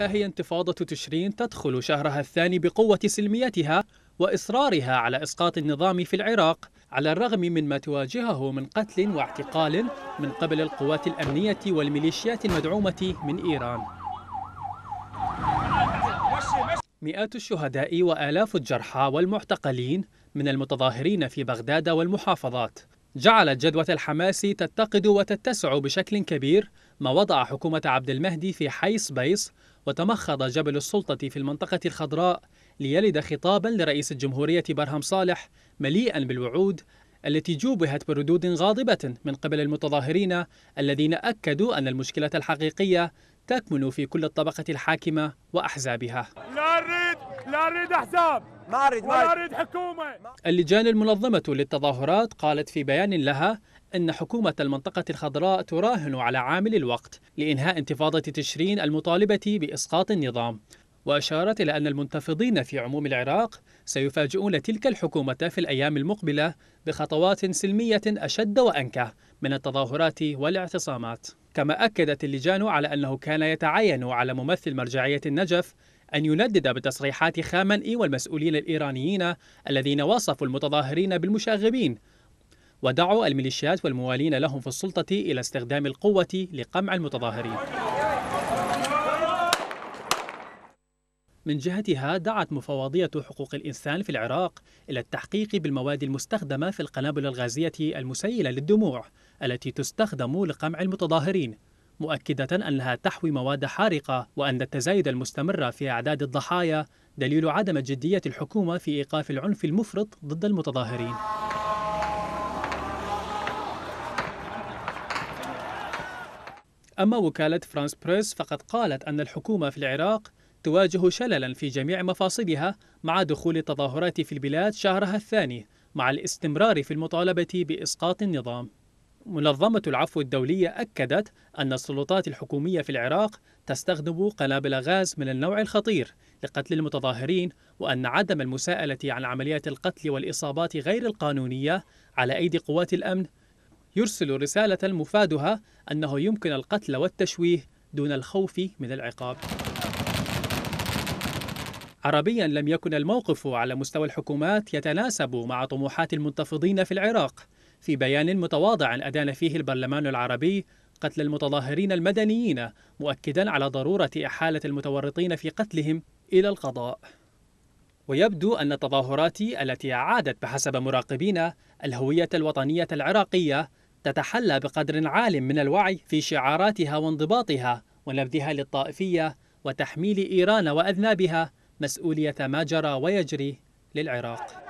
ها هي انتفاضة تشرين تدخل شهرها الثاني بقوة سلميتها وإصرارها على إسقاط النظام في العراق على الرغم من ما تواجهه من قتل واعتقال من قبل القوات الأمنية والميليشيات المدعومة من إيران مئات الشهداء وآلاف الجرحى والمعتقلين من المتظاهرين في بغداد والمحافظات جعلت جدوى الحماس تتقد وتتسع بشكل كبير ما وضع حكومة عبد المهدي في حيص بيص وتمخض جبل السلطة في المنطقة الخضراء ليلد خطابا لرئيس الجمهورية برهم صالح مليئا بالوعود التي جوبهت بردود غاضبة من قبل المتظاهرين الذين أكدوا أن المشكلة الحقيقية تكمن في كل الطبقة الحاكمة وأحزابها لا أريد لا أريد أحزاب ما أريد ما أريد حكومة اللجان المنظمة للتظاهرات قالت في بيان لها أن حكومة المنطقة الخضراء تراهن على عامل الوقت لإنهاء انتفاضة تشرين المطالبة بإسقاط النظام وأشارت إلى أن المنتفضين في عموم العراق سيفاجئون تلك الحكومة في الأيام المقبلة بخطوات سلمية أشد وأنكى من التظاهرات والاعتصامات كما أكدت اللجان على أنه كان يتعين على ممثل مرجعية النجف أن يندد بتصريحات خامنئي والمسؤولين الإيرانيين الذين وصفوا المتظاهرين بالمشاغبين ودعوا الميليشيات والموالين لهم في السلطة إلى استخدام القوة لقمع المتظاهرين من جهتها دعت مفوضية حقوق الإنسان في العراق إلى التحقيق بالمواد المستخدمة في القنابل الغازية المسيلة للدموع التي تستخدم لقمع المتظاهرين مؤكدة أنها تحوي مواد حارقة وأن التزايد المستمر في أعداد الضحايا دليل عدم جدية الحكومة في إيقاف العنف المفرط ضد المتظاهرين أما وكالة فرانس بريس فقد قالت أن الحكومة في العراق تواجه شللا في جميع مفاصلها مع دخول التظاهرات في البلاد شهرها الثاني مع الاستمرار في المطالبة بإسقاط النظام منظمة العفو الدولية أكدت أن السلطات الحكومية في العراق تستخدم قنابل غاز من النوع الخطير لقتل المتظاهرين وأن عدم المساءلة عن عمليات القتل والإصابات غير القانونية على أيدي قوات الأمن يرسل رسالة مفادها أنه يمكن القتل والتشويه دون الخوف من العقاب عربيا لم يكن الموقف على مستوى الحكومات يتناسب مع طموحات المنتفضين في العراق في بيان متواضع أدان فيه البرلمان العربي قتل المتظاهرين المدنيين مؤكدا على ضرورة إحالة المتورطين في قتلهم إلى القضاء ويبدو أن التظاهرات التي أعادت بحسب مراقبين الهوية الوطنية العراقية تتحلى بقدر عال من الوعي في شعاراتها وانضباطها ونبذها للطائفية وتحميل إيران وأذنابها مسؤولية ما جرى ويجري للعراق